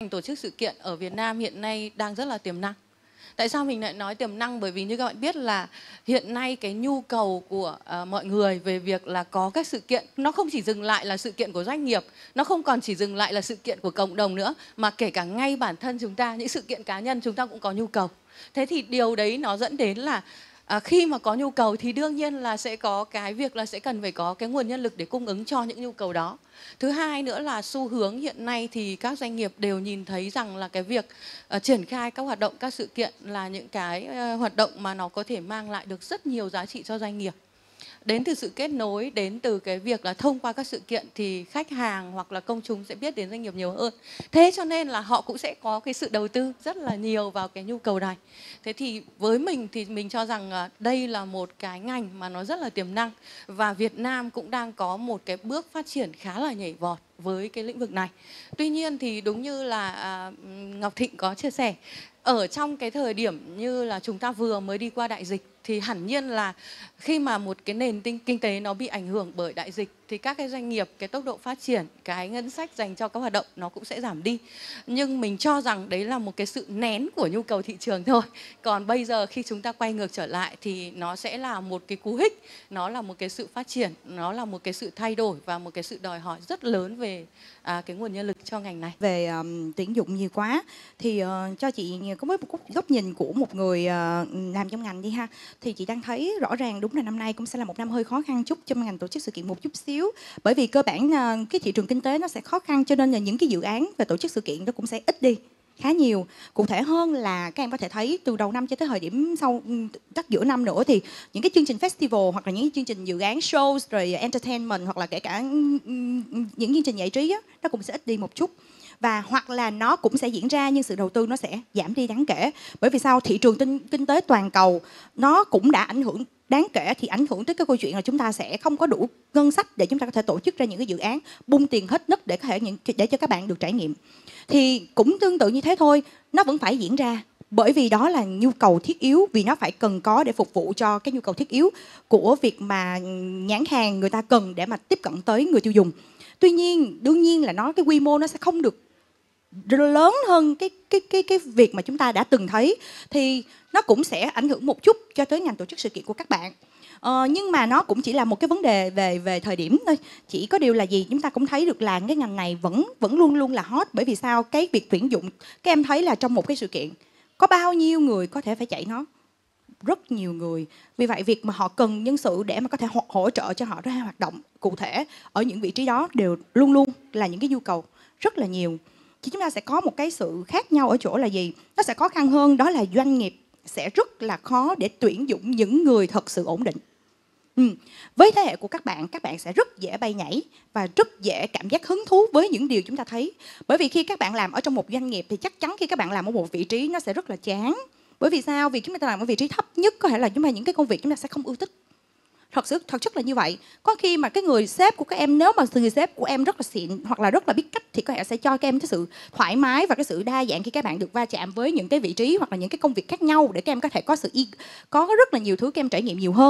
Ngành tổ chức sự kiện ở Việt Nam hiện nay đang rất là tiềm năng. Tại sao mình lại nói tiềm năng? Bởi vì như các bạn biết là hiện nay cái nhu cầu của uh, mọi người về việc là có các sự kiện nó không chỉ dừng lại là sự kiện của doanh nghiệp, nó không còn chỉ dừng lại là sự kiện của cộng đồng nữa mà kể cả ngay bản thân chúng ta những sự kiện cá nhân chúng ta cũng có nhu cầu. Thế thì điều đấy nó dẫn đến là à, khi mà có nhu cầu thì đương nhiên là sẽ có cái việc là sẽ cần phải có cái nguồn nhân lực để cung ứng cho những nhu cầu đó thứ hai nữa là xu hướng hiện nay thì các doanh nghiệp đều nhìn thấy rằng là cái việc uh, triển khai các hoạt động các sự kiện là những cái uh, hoạt động mà nó có thể mang lại được rất nhiều giá trị cho doanh nghiệp đến từ sự kết nối đến từ cái việc là thông qua các sự kiện thì khách hàng hoặc là công chúng sẽ biết đến doanh nghiệp nhiều hơn thế cho nên là họ cũng sẽ có cái sự đầu tư rất là nhiều vào cái nhu cầu này thế thì với mình thì mình cho rằng đây là một cái ngành mà nó rất là tiềm năng và Việt Nam cũng đang có một cái bước phát triển khá là nhảy vọt với cái lĩnh vực này tuy nhiên thì đúng như là à, Ngọc Thịnh có chia sẻ ở trong cái thời điểm như là chúng ta vừa mới đi qua đại dịch thì hẳn nhiên là khi mà một cái nền tinh, kinh tế nó bị ảnh hưởng bởi đại dịch thì các cái doanh nghiệp cái tốc độ phát triển cái ngân sách dành cho các hoạt động nó cũng sẽ giảm đi nhưng mình cho rằng đấy là một cái sự nén của nhu cầu thị trường thôi còn bây giờ khi chúng ta quay ngược trở lại thì nó sẽ là một cái cú hích nó là một cái sự phát triển nó là một cái sự thay đổi và một cái sự đòi hỏi rất lớn về à, cái nguồn nhân lực cho ngành này về um, tuyển dụng nhiều quá thì uh, cho chị ờ, có một góc nhìn của một người uh, làm trong ngành đi ha thì chị đang thấy rõ ràng đúng là năm nay cũng sẽ là một năm hơi khó khăn chút cho ngành tổ chức sự kiện một chút xíu bởi vì cơ bản ờ, cái thị trường kinh tế nó sẽ khó khăn cho nên là những cái dự án về tổ chức sự kiện nó cũng sẽ ít đi khá nhiều cụ thể hơn là các em có thể thấy từ đầu năm cho tới thời điểm sau ừ, chắc giữa năm nữa thì những cái chương trình festival hoặc là những chương trình dự án shows rồi entertainment hoặc là kể cả ừ, ừ, những chương trình giải trí đó, nó cũng sẽ ít đi một chút và hoặc là nó cũng sẽ diễn ra nhưng sự đầu tư nó sẽ giảm đi đáng kể bởi vì sao thị trường tinh, kinh tế toàn cầu nó cũng đã ảnh hưởng đáng kể thì ảnh hưởng tới cái câu chuyện là chúng ta sẽ không có đủ ngân sách để chúng ta có thể tổ chức ra những cái dự án bung tiền hết nứt để có thể những để cho các bạn được trải nghiệm thì cũng tương tự như thế thôi nó vẫn phải diễn ra bởi vì đó là nhu cầu thiết yếu vì nó phải cần có để phục vụ cho cái nhu cầu thiết yếu của việc mà nhãn hàng người ta cần để mà tiếp cận tới người tiêu dùng tuy nhiên đương nhiên là nó cái quy mô nó sẽ không được lớn hơn cái cái cái cái việc mà chúng ta đã từng thấy thì nó cũng sẽ ảnh hưởng một chút cho tới ngành tổ chức sự kiện của các bạn ờ, nhưng mà nó cũng chỉ là một cái vấn đề về về thời điểm thôi chỉ có điều là gì chúng ta cũng thấy được là cái ngành này vẫn vẫn luôn luôn là hot bởi vì sao cái việc tuyển dụng các em thấy là trong một cái sự kiện có bao nhiêu người có thể phải chạy nó rất nhiều người vì vậy việc mà họ cần nhân sự để mà có thể hỗ trợ cho họ ra hoạt động cụ thể ở những vị trí đó đều luôn luôn là những cái nhu cầu rất là nhiều chúng ta sẽ có một cái sự khác nhau ở chỗ là gì nó sẽ khó khăn hơn đó là doanh nghiệp sẽ rất là khó để tuyển dụng những người thật sự ổn định Ừ. Với thế hệ của các bạn, các bạn sẽ rất dễ bay nhảy và rất dễ cảm giác hứng thú với những điều chúng ta thấy. Bởi vì khi các bạn làm ở trong một doanh nghiệp thì chắc chắn khi các bạn làm ở một vị trí nó sẽ rất là chán. Bởi vì sao? Vì chúng ta làm ở vị trí thấp nhất có thể là chúng ta những cái công việc chúng ta sẽ không ưa thích thật sự thật chất là như vậy có khi mà cái người sếp của các em nếu mà người sếp của em rất là xịn hoặc là rất là biết cách thì có thể sẽ cho các em cái sự thoải mái và cái sự đa dạng khi các bạn được va chạm với những cái vị trí hoặc là những cái công việc khác nhau để các em có thể có sự y, có rất là nhiều thứ các em trải nghiệm nhiều hơn